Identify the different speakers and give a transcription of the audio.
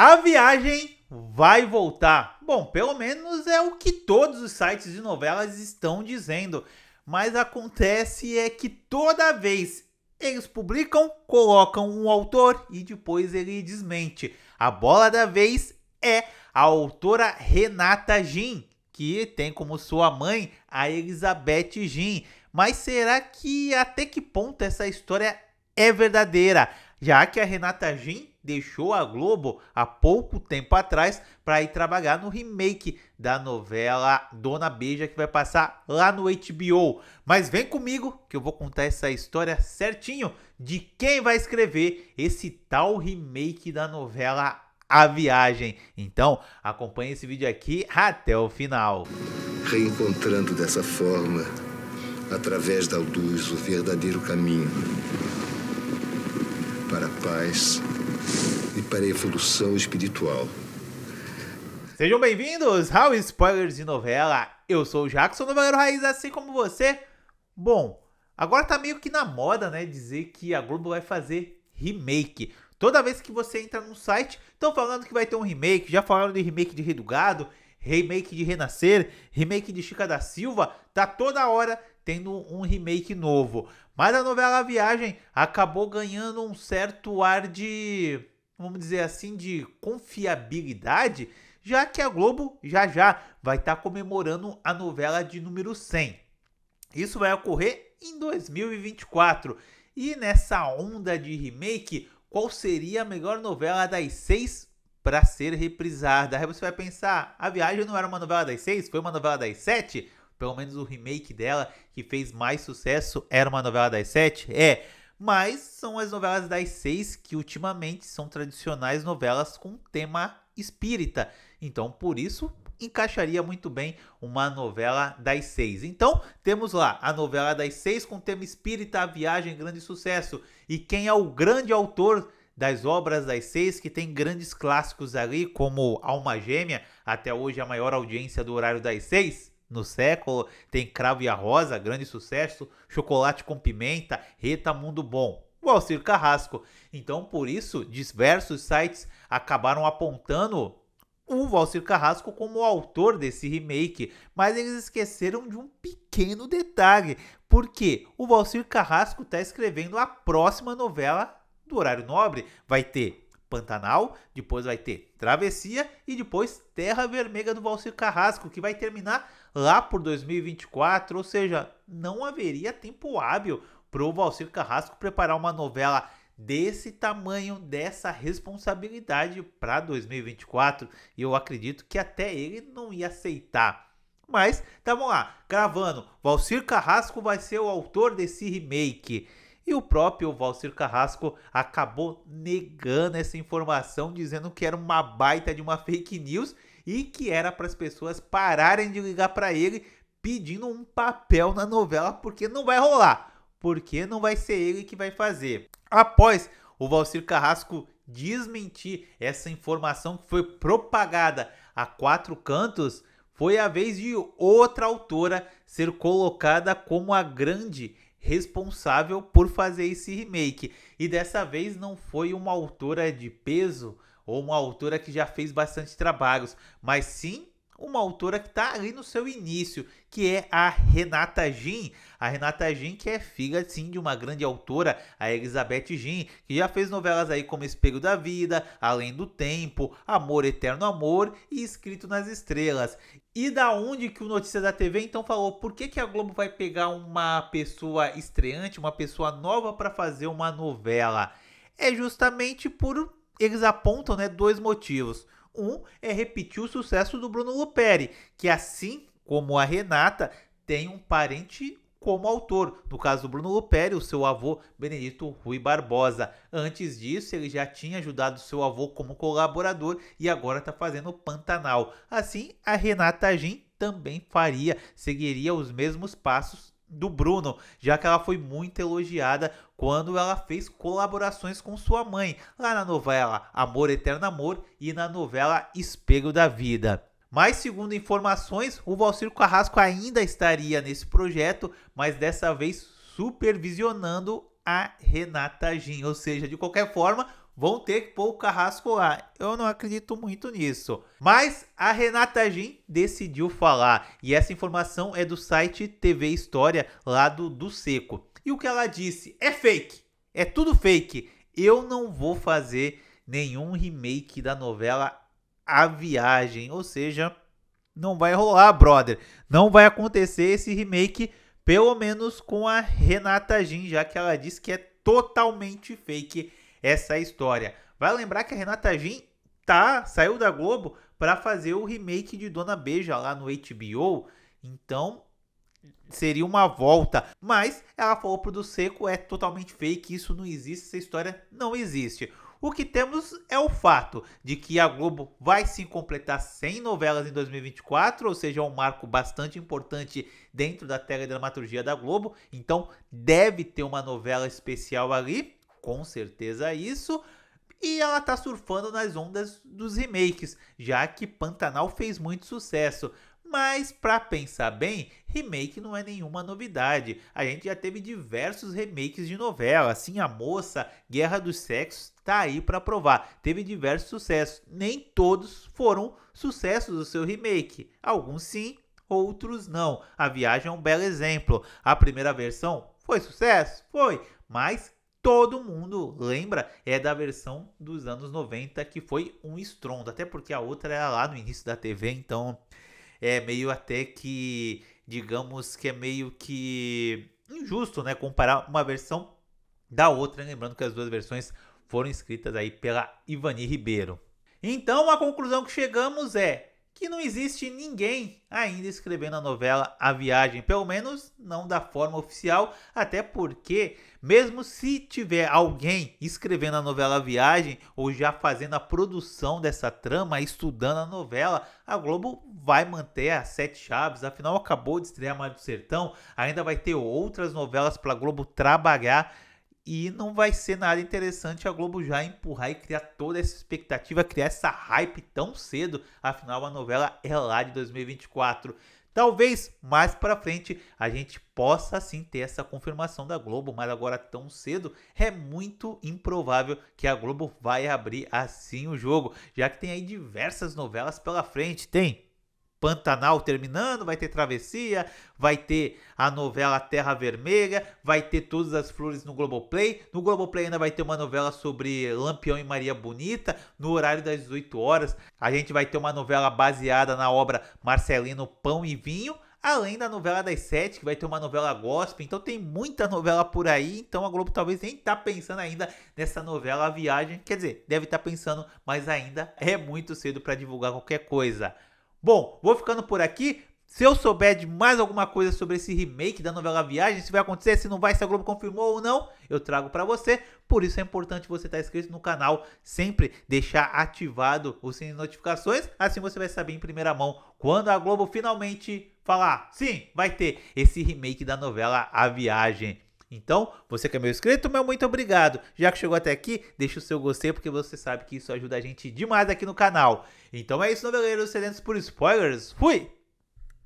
Speaker 1: a viagem vai voltar. Bom, pelo menos é o que todos os sites de novelas estão dizendo. Mas acontece é que toda vez eles publicam, colocam um autor e depois ele desmente. A bola da vez é a autora Renata Gin, que tem como sua mãe a Elizabeth Gin. Mas será que até que ponto essa história é verdadeira? Já que a Renata Gin deixou a Globo há pouco tempo atrás para ir trabalhar no remake da novela Dona Beija que vai passar lá no HBO. Mas vem comigo que eu vou contar essa história certinho de quem vai escrever esse tal remake da novela A Viagem. Então, acompanhe esse vídeo aqui até o final. Reencontrando dessa forma, através da luz, o verdadeiro caminho para a paz para a evolução espiritual. Sejam bem-vindos ao Spoilers de Novela. Eu sou o Jackson, Valeiro raiz, assim como você. Bom, agora tá meio que na moda, né, dizer que a Globo vai fazer remake. Toda vez que você entra no site, estão falando que vai ter um remake, já falaram de remake de Rei do Gado, remake de Renascer, remake de Chica da Silva, tá toda hora tendo um remake novo. Mas a novela Viagem acabou ganhando um certo ar de vamos dizer assim, de confiabilidade, já que a Globo já já vai estar tá comemorando a novela de número 100. Isso vai ocorrer em 2024. E nessa onda de remake, qual seria a melhor novela das seis para ser reprisada? Aí você vai pensar, a viagem não era uma novela das seis, foi uma novela das sete? Pelo menos o remake dela que fez mais sucesso era uma novela das sete? É, mas são as novelas das seis que ultimamente são tradicionais novelas com tema espírita. Então, por isso, encaixaria muito bem uma novela das seis. Então, temos lá a novela das seis com tema espírita, a viagem, grande sucesso. E quem é o grande autor das obras das seis, que tem grandes clássicos ali, como Alma Gêmea, até hoje a maior audiência do horário das seis? no século. Tem Cravo e a Rosa, grande sucesso. Chocolate com Pimenta, Reta Mundo Bom. O Alcir Carrasco. Então, por isso, diversos sites acabaram apontando o Valcir Carrasco como autor desse remake, mas eles esqueceram de um pequeno detalhe, porque o Valcir Carrasco está escrevendo a próxima novela do horário nobre. Vai ter Pantanal, depois vai ter Travessia e depois Terra Vermelha do Valcir Carrasco, que vai terminar lá por 2024, ou seja, não haveria tempo hábil para o Valcir Carrasco preparar uma novela desse tamanho, dessa responsabilidade para 2024, e eu acredito que até ele não ia aceitar. Mas, tá bom lá, gravando, Valcir Carrasco vai ser o autor desse remake. E o próprio Valcir Carrasco acabou negando essa informação, dizendo que era uma baita de uma fake news e que era para as pessoas pararem de ligar para ele pedindo um papel na novela, porque não vai rolar, porque não vai ser ele que vai fazer. Após o Valcir Carrasco desmentir essa informação que foi propagada a quatro cantos, foi a vez de outra autora ser colocada como a grande responsável por fazer esse remake. E dessa vez não foi uma autora de peso, ou uma autora que já fez bastante trabalhos, mas sim uma autora que está ali no seu início, que é a Renata Gin. A Renata Gin, que é filha, sim, de uma grande autora, a Elizabeth Gin, que já fez novelas aí como Espelho da Vida, Além do Tempo, Amor Eterno Amor e Escrito nas Estrelas. E da onde que o Notícias da TV então falou por que, que a Globo vai pegar uma pessoa estreante, uma pessoa nova para fazer uma novela? É justamente por eles apontam né, dois motivos. Um é repetir o sucesso do Bruno Luperi, que assim como a Renata, tem um parente como autor. No caso do Bruno Luperi, o seu avô Benedito Rui Barbosa. Antes disso, ele já tinha ajudado seu avô como colaborador e agora está fazendo Pantanal. Assim, a Renata Gin também faria, seguiria os mesmos passos do Bruno, já que ela foi muito elogiada quando ela fez colaborações com sua mãe, lá na novela Amor Eterno Amor e na novela Espelho da Vida. Mas, segundo informações, o Valcir Carrasco ainda estaria nesse projeto, mas dessa vez supervisionando a Renata Gin. Ou seja, de qualquer forma, vão ter que pôr o Carrasco lá. Eu não acredito muito nisso. Mas a Renata Gin decidiu falar. E essa informação é do site TV História, lá do, do Seco. E o que ela disse é fake. É tudo fake. Eu não vou fazer nenhum remake da novela A Viagem. Ou seja, não vai rolar, brother. Não vai acontecer esse remake, pelo menos com a Renata Gin, já que ela disse que é totalmente fake essa história. Vai lembrar que a Renata Gin tá, saiu da Globo para fazer o remake de Dona Beija lá no HBO. Então, seria uma volta. Mas ela falou pro do seco é totalmente fake, isso não existe, essa história não existe. O que temos é o fato de que a Globo vai se completar 100 novelas em 2024, ou seja, é um marco bastante importante dentro da teledramaturgia da Globo, então deve ter uma novela especial ali com certeza isso. E ela tá surfando nas ondas dos remakes, já que Pantanal fez muito sucesso. Mas para pensar bem, remake não é nenhuma novidade. A gente já teve diversos remakes de novela, assim a moça, Guerra dos Sexos tá aí para provar. Teve diversos sucessos, nem todos foram sucessos do seu remake. Alguns sim, outros não. A Viagem é um belo exemplo. A primeira versão foi sucesso? Foi, mas todo mundo lembra é da versão dos anos 90 que foi um estrondo, até porque a outra era lá no início da TV, então é meio até que digamos que é meio que injusto, né, comparar uma versão da outra, lembrando que as duas versões foram escritas aí pela Ivani Ribeiro. Então a conclusão que chegamos é que não existe ninguém ainda escrevendo a novela A Viagem, pelo menos não da forma oficial, até porque, mesmo se tiver alguém escrevendo a novela A Viagem ou já fazendo a produção dessa trama, estudando a novela, a Globo vai manter as sete chaves, afinal acabou de estrear Mar do Sertão, ainda vai ter outras novelas para a Globo trabalhar e não vai ser nada interessante a Globo já empurrar e criar toda essa expectativa, criar essa hype tão cedo. Afinal, a novela é lá de 2024. Talvez mais para frente a gente possa sim ter essa confirmação da Globo, mas agora tão cedo é muito improvável que a Globo vai abrir assim o jogo, já que tem aí diversas novelas pela frente. Tem Pantanal terminando, vai ter Travessia, vai ter a novela Terra Vermelha, vai ter Todas as Flores no Globoplay. No Globoplay ainda vai ter uma novela sobre Lampião e Maria Bonita, no horário das 18 horas. A gente vai ter uma novela baseada na obra Marcelino Pão e Vinho. Além da novela das sete, que vai ter uma novela gospel, então tem muita novela por aí, então a Globo talvez nem tá pensando ainda nessa novela Viagem, quer dizer, deve estar tá pensando, mas ainda é muito cedo para divulgar qualquer coisa. Bom, vou ficando por aqui. Se eu souber de mais alguma coisa sobre esse remake da novela Viagem, se vai acontecer, se não vai, se a Globo confirmou ou não, eu trago para você. Por isso é importante você estar tá inscrito no canal, sempre deixar ativado o sininho de notificações, assim você vai saber em primeira mão quando a Globo finalmente falar, sim, vai ter esse remake da novela A Viagem. Então, você que é meu inscrito, meu muito obrigado. Já que chegou até aqui, deixa o seu gostei, porque você sabe que isso ajuda a gente demais aqui no canal. Então é isso, noveleiros sedentos por spoilers. Fui!